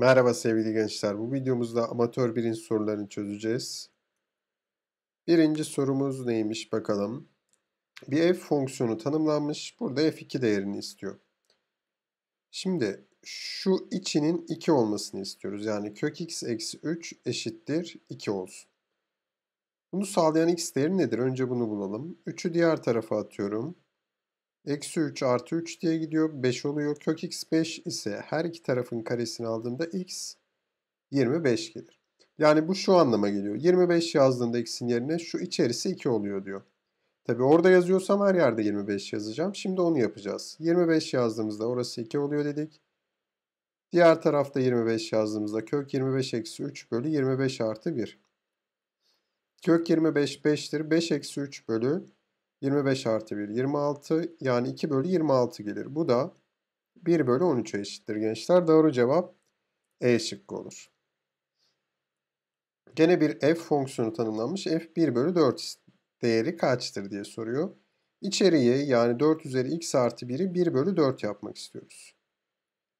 Merhaba sevgili gençler. Bu videomuzda amatör birin sorularını çözeceğiz. Birinci sorumuz neymiş bakalım. Bir f fonksiyonu tanımlanmış. Burada f2 değerini istiyor. Şimdi şu içinin 2 olmasını istiyoruz. Yani kök x eksi 3 eşittir 2 olsun. Bunu sağlayan x değeri nedir? Önce bunu bulalım. 3'ü diğer tarafa atıyorum. Eksi 3 artı 3 diye gidiyor. 5 oluyor. Kök x 5 ise her iki tarafın karesini aldığımda x 25 gelir. Yani bu şu anlama geliyor. 25 yazdığında x'in yerine şu içerisi 2 oluyor diyor. Tabi orada yazıyorsam her yerde 25 yazacağım. Şimdi onu yapacağız. 25 yazdığımızda orası 2 oluyor dedik. Diğer tarafta 25 yazdığımızda kök 25 eksi 3 bölü 25 artı 1. Kök 25 5'tir. 5 eksi 3 bölü 25 artı 1 26 yani 2 bölü 26 gelir. Bu da 1 bölü 13'e eşittir gençler. Doğru cevap E şıkkı olur. Gene bir f fonksiyonu tanımlanmış. f 1 bölü 4 değeri kaçtır diye soruyor. İçeriye yani 4 üzeri x artı 1'i 1 bölü 4 yapmak istiyoruz.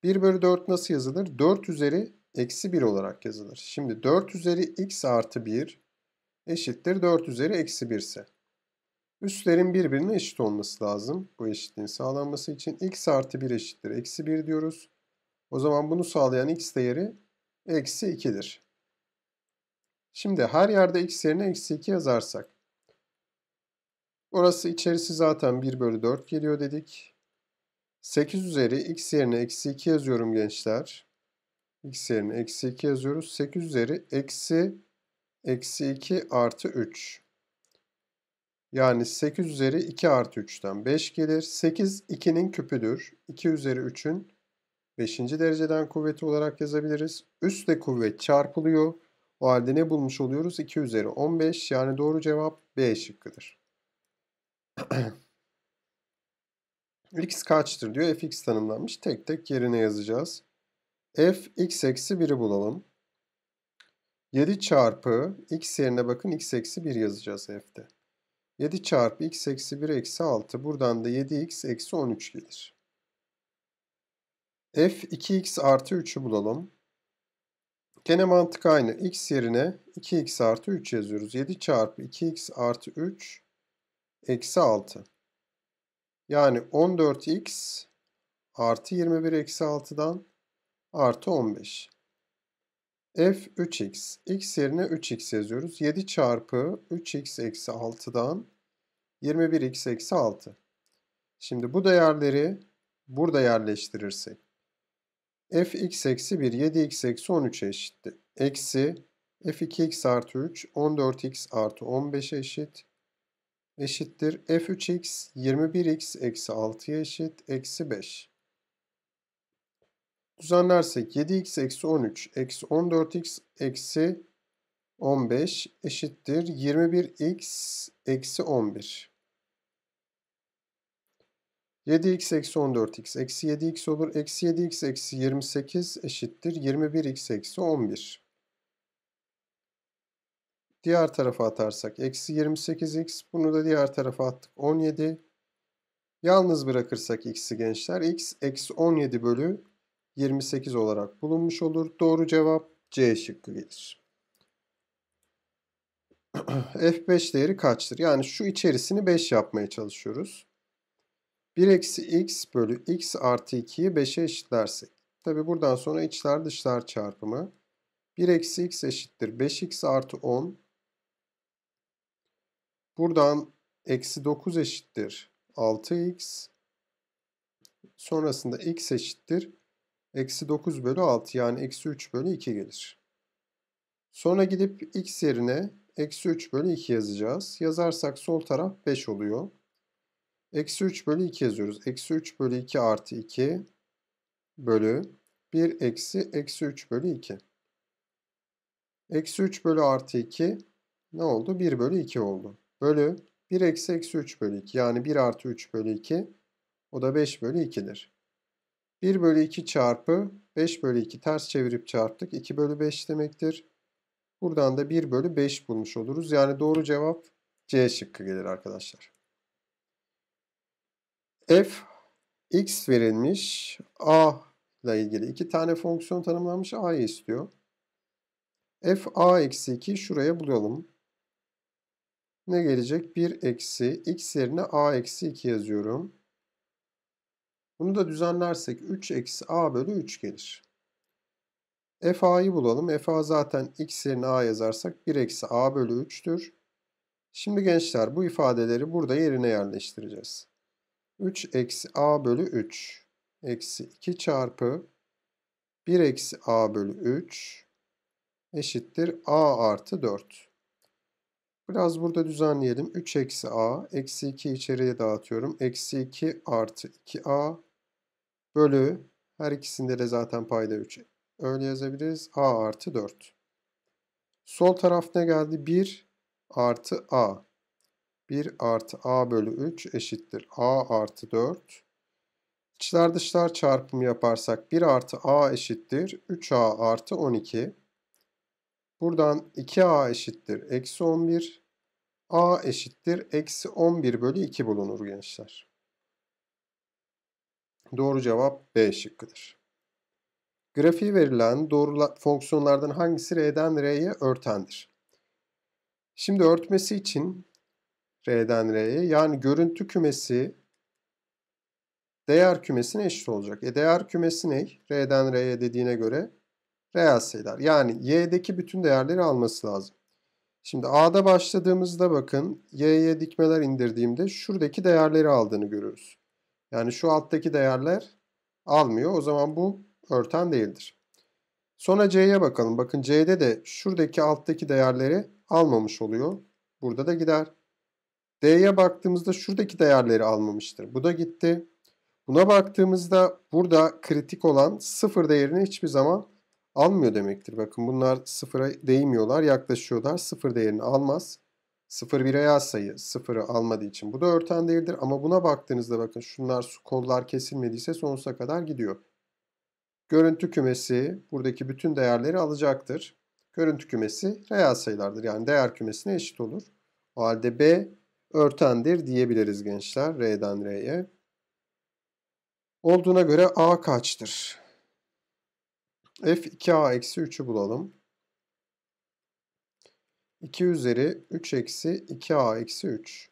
1 bölü 4 nasıl yazılır? 4 üzeri eksi 1 olarak yazılır. Şimdi 4 üzeri x artı 1 eşittir 4 üzeri eksi 1 ise. Üstlerin birbirine eşit olması lazım. Bu eşitliğin sağlanması için x artı 1 eşittir. Eksi 1 diyoruz. O zaman bunu sağlayan x değeri eksi 2'dir. Şimdi her yerde x yerine eksi 2 yazarsak. Orası içerisi zaten 1 bölü 4 geliyor dedik. 8 üzeri x yerine eksi 2 yazıyorum gençler. x yerine eksi 2 yazıyoruz. 8 üzeri eksi eksi 2 artı 3. Yani 8 üzeri 2 artı 3'ten 5 gelir. 8 2'nin küpüdür. 2 üzeri 3'ün 5. dereceden kuvveti olarak yazabiliriz. Üstte kuvvet çarpılıyor. O halde ne bulmuş oluyoruz? 2 üzeri 15 yani doğru cevap B şıkkıdır. x kaçtır diyor. fx tanımlanmış. Tek tek yerine yazacağız. f x eksi 1'i bulalım. 7 çarpı x yerine bakın x eksi 1 yazacağız f'te. 7 çarpı x eksi 1 eksi 6. Buradan da 7x eksi 13 gelir. F 2x artı 3'ü bulalım. Gene mantık aynı. x yerine 2x artı 3 yazıyoruz. 7 çarpı 2x artı 3 eksi 6. Yani 14x artı 21 eksi 6'dan artı 15 f 3x. x yerine 3x yazıyoruz. 7 çarpı 3x eksi 6'dan 21x eksi 6. Şimdi bu değerleri burada yerleştirirsek f x eksi 1 7x eksi 13 eşitti. Eksi f 2x artı 3 14x artı 15 eşit. Eşittir f 3x 21x eksi 6'ya eşit eksi 5 düzenlersek 7x eksi 13 eksi 14x eksi 15 eşittir 21x eksi 11. 7x eksi 14x eksi 7x olur. Eksi 7x eksi 28 eşittir 21x eksi 11. Diğer tarafa atarsak eksi 28x bunu da diğer tarafa attık 17. Yalnız bırakırsak x'i gençler x eksi 17 bölü 28 olarak bulunmuş olur. Doğru cevap C şıkkı gelir. F5 değeri kaçtır? Yani şu içerisini 5 yapmaya çalışıyoruz. 1 eksi x bölü x artı 2'yi 5'e eşitlersek. Tabi buradan sonra içler dışlar çarpımı. 1 eksi x eşittir 5x artı 10. Buradan eksi 9 eşittir 6x. Sonrasında x eşittir eksi 9 bölü 6 yani eksi 3 bölü 2 gelir. Sonra gidip x yerine eksi 3 bölü 2 yazacağız. Yazarsak sol taraf 5 oluyor. Eksi 3 bölü 2 yazıyoruz. Eksi 3 bölü 2 artı 2 bölü 1 eksi eksi 3 bölü 2. Eksi 3 bölü artı 2 ne oldu? 1 bölü 2 oldu. Bölü 1 eksi eksi 3 bölü 2 yani 1 artı 3 bölü 2 o da 5 bölü 2'dir. 1 bölü 2 çarpı 5 bölü 2 ters çevirip çarptık. 2 bölü 5 demektir. Buradan da 1 bölü 5 bulmuş oluruz. Yani doğru cevap C şıkkı gelir arkadaşlar. F x verilmiş. A ile ilgili iki tane fonksiyon tanımlanmış. A'yı istiyor. F a eksi 2 şuraya bulalım. Ne gelecek? 1 eksi x yerine a eksi 2 yazıyorum. Bunu da düzenlersek 3 eksi a bölü 3 gelir. f a'yı bulalım. f a zaten x yerine a yazarsak 1 eksi a bölü 3'tür. Şimdi gençler bu ifadeleri burada yerine yerleştireceğiz. 3 eksi a bölü 3 eksi 2 çarpı 1 eksi a bölü 3 eşittir a artı 4. Biraz burada düzenleyelim. 3 eksi a eksi 2 içeriye dağıtıyorum. Eksi 2 artı 2a bölü her ikisinde de zaten payda 3. Öyle yazabiliriz. A artı 4. Sol taraf ne geldi? 1 artı A. 1 artı A bölü 3 eşittir. A artı 4. İçler dışlar çarpımı yaparsak 1 artı A eşittir. 3A artı 12. Buradan 2A eşittir. Eksi 11. A eşittir. Eksi 11 bölü 2 bulunur gençler. Doğru cevap B şıkkıdır. Grafiği verilen doğru fonksiyonlardan hangisi R'den R'ye örtendir? Şimdi örtmesi için R'den R'ye yani görüntü kümesi değer kümesine eşit olacak. E değer kümesi ne? R'den R'ye dediğine göre reel sayılar. Yani Y'deki bütün değerleri alması lazım. Şimdi A'da başladığımızda bakın Y'ye dikmeler indirdiğimde şuradaki değerleri aldığını görürüz. Yani şu alttaki değerler almıyor. O zaman bu örten değildir. Sonra C'ye bakalım. Bakın C'de de şuradaki alttaki değerleri almamış oluyor. Burada da gider. D'ye baktığımızda şuradaki değerleri almamıştır. Bu da gitti. Buna baktığımızda burada kritik olan sıfır değerini hiçbir zaman almıyor demektir. Bakın bunlar sıfıra değmiyorlar, yaklaşıyorlar. Sıfır değerini almaz. 0 1'e yaz sayı 0'ı almadığı için bu da örten değildir. Ama buna baktığınızda bakın şunlar kollar kesilmediyse sonsuza kadar gidiyor. Görüntü kümesi buradaki bütün değerleri alacaktır. Görüntü kümesi reel sayılardır. Yani değer kümesine eşit olur. O halde B örtendir diyebiliriz gençler R'den R'ye. Olduğuna göre A kaçtır? F 2A eksi 3'ü bulalım. 2 üzeri 3 eksi 2a eksi 3.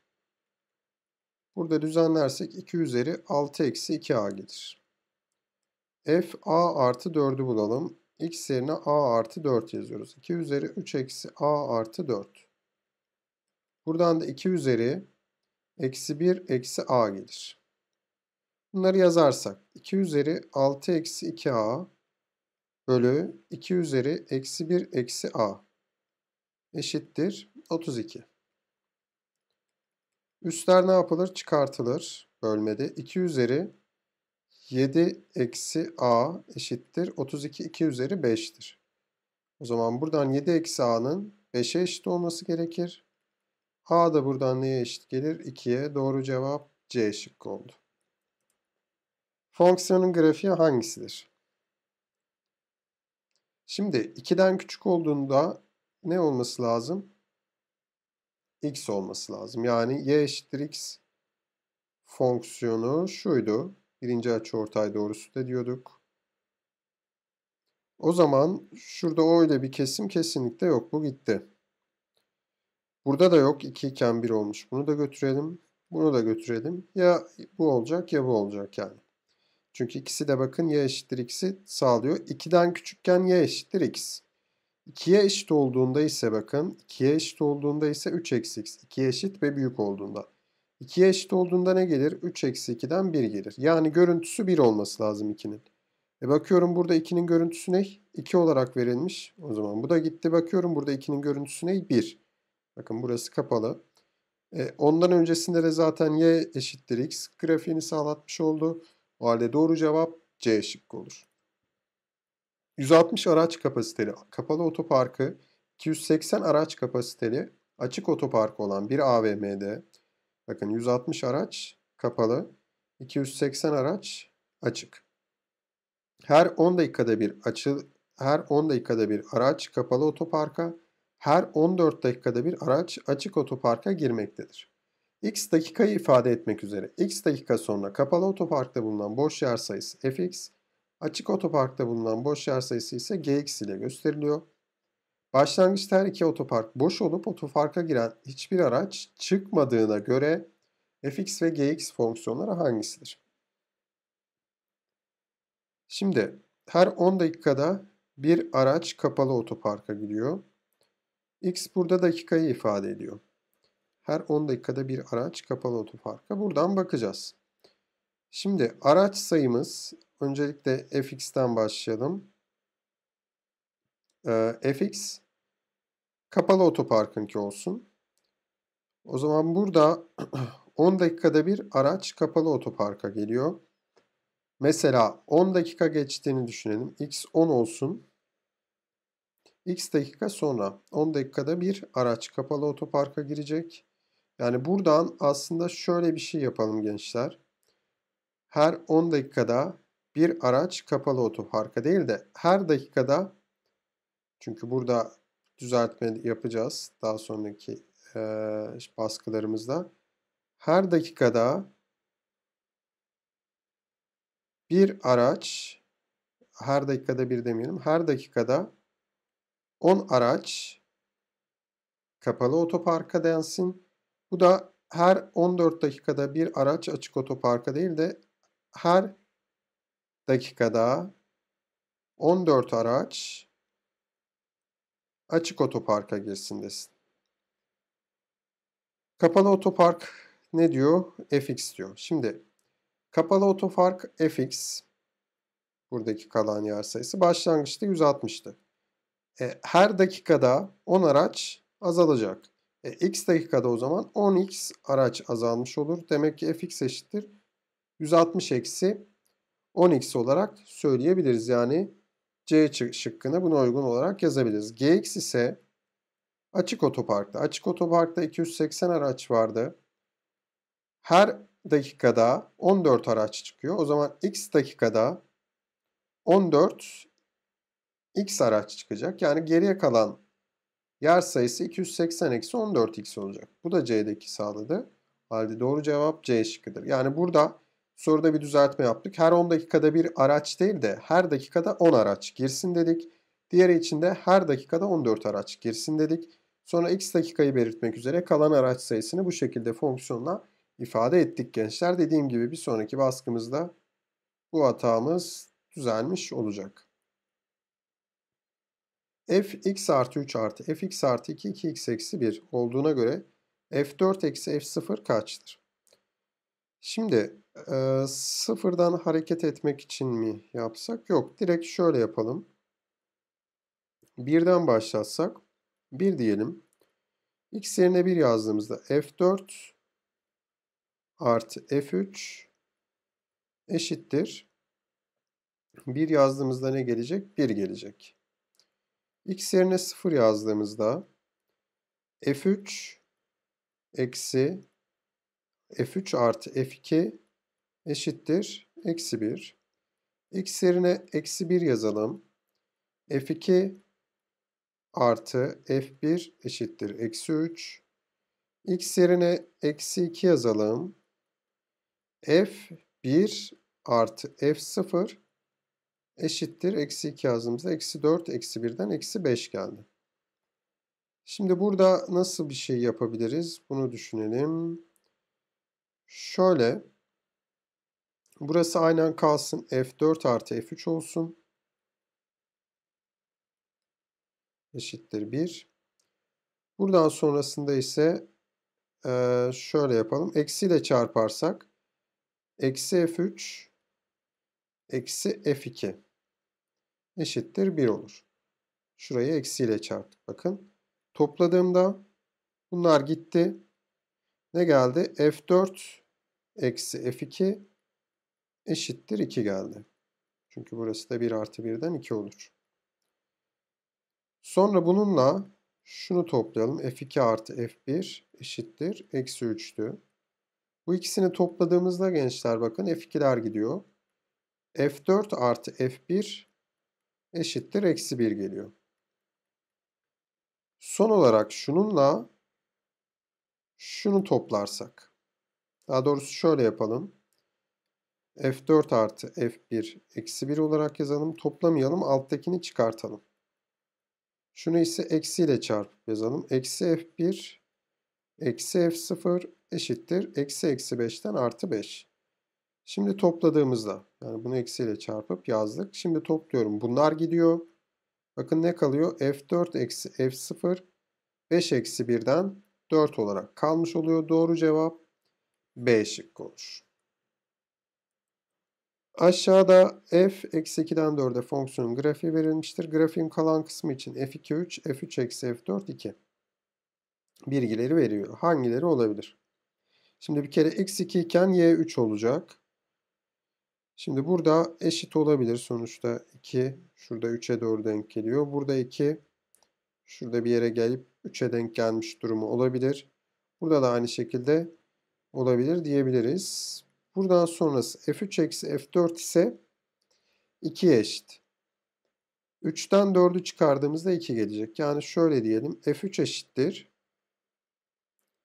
Burada düzenlersek 2 üzeri 6 eksi 2a gelir. f a artı 4'ü bulalım. x yerine a artı 4 yazıyoruz. 2 üzeri 3 eksi a artı 4. Buradan da 2 üzeri eksi 1 eksi a gelir. Bunları yazarsak 2 üzeri 6 eksi 2a bölü 2 üzeri eksi 1 eksi a eşittir 32. Üstler ne yapılır? Çıkartılır bölmede. 2 üzeri 7 eksi a eşittir 32. 2 üzeri 5'tir. O zaman buradan 7 eksi a'nın 5'e eşit olması gerekir. a da buradan neye eşit gelir? 2'ye. Doğru cevap c şıkkı oldu. Fonksiyonun grafiği hangisidir? Şimdi 2'den küçük olduğunda ne olması lazım? X olması lazım. Yani y eşittir x fonksiyonu şuydu. Birinci açıortay doğrusu da diyorduk. O zaman şurada o ile bir kesim kesinlikle yok. Bu gitti. Burada da yok. 2 iken 1 olmuş. Bunu da götürelim. Bunu da götürelim. Ya bu olacak ya bu olacak yani. Çünkü ikisi de bakın y eşittir x'i sağlıyor. 2'den küçükken y eşittir x. 2'ye eşit olduğunda ise bakın 2'ye eşit olduğunda ise 3 eksi x 2'ye eşit ve büyük olduğunda. 2'ye eşit olduğunda ne gelir? 3 eksi 2'den 1 gelir. Yani görüntüsü 1 olması lazım 2'nin. E bakıyorum burada 2'nin görüntüsü ne? 2 olarak verilmiş. O zaman bu da gitti. Bakıyorum burada 2'nin görüntüsü ne? 1. Bakın burası kapalı. E, ondan öncesinde de zaten y eşittir x grafiğini sağlatmış oldu. O halde doğru cevap C şıkkı olur. 160 araç kapasiteli kapalı otoparkı, 280 araç kapasiteli açık otopark olan bir AVM'de bakın 160 araç kapalı, 280 araç açık. Her 10 dakikada bir açı her 10 dakikada bir araç kapalı otoparka, her 14 dakikada bir araç açık otoparka girmektedir. X dakikayı ifade etmek üzere x dakika sonra kapalı otoparkta bulunan boş yer sayısı fx, Açık otoparkta bulunan boş yer sayısı ise GX ile gösteriliyor. Başlangıçta her iki otopark boş olup otoparka giren hiçbir araç çıkmadığına göre fx ve gx fonksiyonları hangisidir? Şimdi her 10 dakikada bir araç kapalı otoparka gidiyor. X burada dakikayı ifade ediyor. Her 10 dakikada bir araç kapalı otoparka. Buradan bakacağız. Şimdi araç sayımız Öncelikle fx'ten başlayalım. E, ee, fx kapalı otoparkınki olsun. O zaman burada 10 dakikada bir araç kapalı otoparka geliyor. Mesela 10 dakika geçtiğini düşünelim. X 10 olsun. X dakika sonra 10 dakikada bir araç kapalı otoparka girecek. Yani buradan aslında şöyle bir şey yapalım gençler. Her 10 dakikada bir araç kapalı otoparka değil de her dakikada çünkü burada düzeltme yapacağız daha sonraki e, baskılarımızda her dakikada bir araç her dakikada bir demeyelim her dakikada 10 araç kapalı otoparka densin. Bu da her 14 dakikada bir araç açık otoparka değil de her dakikada 14 araç açık otoparka girsin desin. Kapalı otopark ne diyor? FX diyor. Şimdi kapalı otopark FX buradaki kalan yer sayısı başlangıçta 160'tı. E, her dakikada 10 araç azalacak. E, x dakikada o zaman 10x araç azalmış olur. Demek ki fx eşittir 160 eksi 10x olarak söyleyebiliriz. Yani C şıkkını buna uygun olarak yazabiliriz. Gx ise açık otoparkta. Açık otoparkta 280 araç vardı. Her dakikada 14 araç çıkıyor. O zaman x dakikada 14 x araç çıkacak. Yani geriye kalan yer sayısı 280 eksi 14x olacak. Bu da C'deki sağladı. Halde doğru cevap C şıkkıdır. Yani burada Soruda bir düzeltme yaptık. Her 10 dakikada bir araç değil de her dakikada 10 araç girsin dedik. Diğeri için de her dakikada 14 araç girsin dedik. Sonra x dakikayı belirtmek üzere kalan araç sayısını bu şekilde fonksiyonla ifade ettik gençler. Dediğim gibi bir sonraki baskımızda bu hatamız düzelmiş olacak. f x artı 3 artı f x artı 2 2x eksi 1 olduğuna göre f4 eksi f0 kaçtır? Şimdi e, sıfırdan hareket etmek için mi yapsak? Yok. Direkt şöyle yapalım. Birden başlatsak. Bir diyelim. X yerine bir yazdığımızda F4 artı F3 eşittir. Bir yazdığımızda ne gelecek? Bir gelecek. X yerine sıfır yazdığımızda F3 eksi f3 artı f2 eşittir eksi 1. X yerine eksi 1 yazalım. f2 artı f1 eşittir eksi 3. X yerine eksi 2 yazalım. f1 artı f0 eşittir eksi 2 yazdığımızda eksi 4 eksi 1'den eksi 5 geldi. Şimdi burada nasıl bir şey yapabiliriz? Bunu düşünelim. Şöyle. Burası aynen kalsın. F4 artı F3 olsun. Eşittir 1. Buradan sonrasında ise şöyle yapalım. Eksiyle çarparsak. Eksi F3 eksi F2 eşittir 1 olur. Şurayı eksiyle çarptık. Bakın topladığımda bunlar gitti. Ne geldi? F4 eksi F2 eşittir 2 geldi. Çünkü burası da 1 artı 1'den 2 olur. Sonra bununla şunu toplayalım. F2 artı F1 eşittir. Eksi 3'tü. Bu ikisini topladığımızda gençler bakın F2'ler gidiyor. F4 artı F1 eşittir. Eksi 1 geliyor. Son olarak şununla şunu toplarsak. Daha doğrusu şöyle yapalım. F4 artı F1 eksi 1 olarak yazalım. Toplamayalım. Alttakini çıkartalım. Şunu ise eksiyle çarpıp yazalım. Eksi F1 eksi F0 eşittir. Eksi eksi 5'ten artı 5. Şimdi topladığımızda yani bunu eksiyle çarpıp yazdık. Şimdi topluyorum. Bunlar gidiyor. Bakın ne kalıyor? F4 eksi F0 5 eksi 1'den 4 olarak kalmış oluyor. Doğru cevap B şıkkı olur. Aşağıda f eksi 2'den 4'e fonksiyonun grafiği verilmiştir. Grafiğin kalan kısmı için f2 3, f3 eksi f4 2 bilgileri veriyor. Hangileri olabilir? Şimdi bir kere x2 iken y3 olacak. Şimdi burada eşit olabilir sonuçta 2. Şurada 3'e doğru denk geliyor. Burada 2. Şurada bir yere gelip 3'e denk gelmiş durumu olabilir. Burada da aynı şekilde olabilir diyebiliriz. Buradan sonrası F3 eksi F4 ise 2'ye eşit. 3'ten 4'ü çıkardığımızda 2 gelecek. Yani şöyle diyelim. F3 eşittir.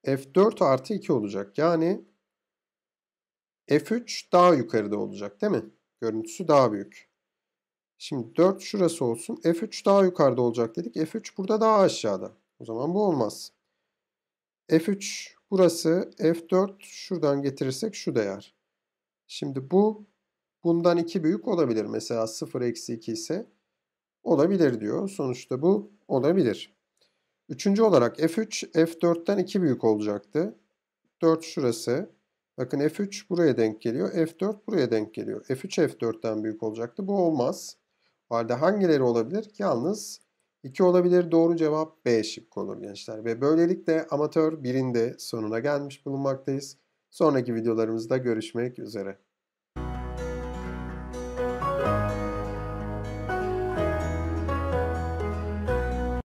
F4 artı 2 olacak. Yani F3 daha yukarıda olacak değil mi? Görüntüsü daha büyük. Şimdi 4 şurası olsun. F3 daha yukarıda olacak dedik. F3 burada daha aşağıda. O zaman bu olmaz. F3 burası. F4 şuradan getirirsek şu değer. Şimdi bu bundan 2 büyük olabilir. Mesela 0 eksi 2 ise olabilir diyor. Sonuçta bu olabilir. Üçüncü olarak F3 F4'ten 2 büyük olacaktı. 4 şurası. Bakın F3 buraya denk geliyor. F4 buraya denk geliyor. F3 F4'ten büyük olacaktı. Bu olmaz. O halde hangileri olabilir? Yalnız 2 olabilir. Doğru cevap B şıkkı olur gençler. Ve böylelikle amatör birinde sonuna gelmiş bulunmaktayız. Sonraki videolarımızda görüşmek üzere.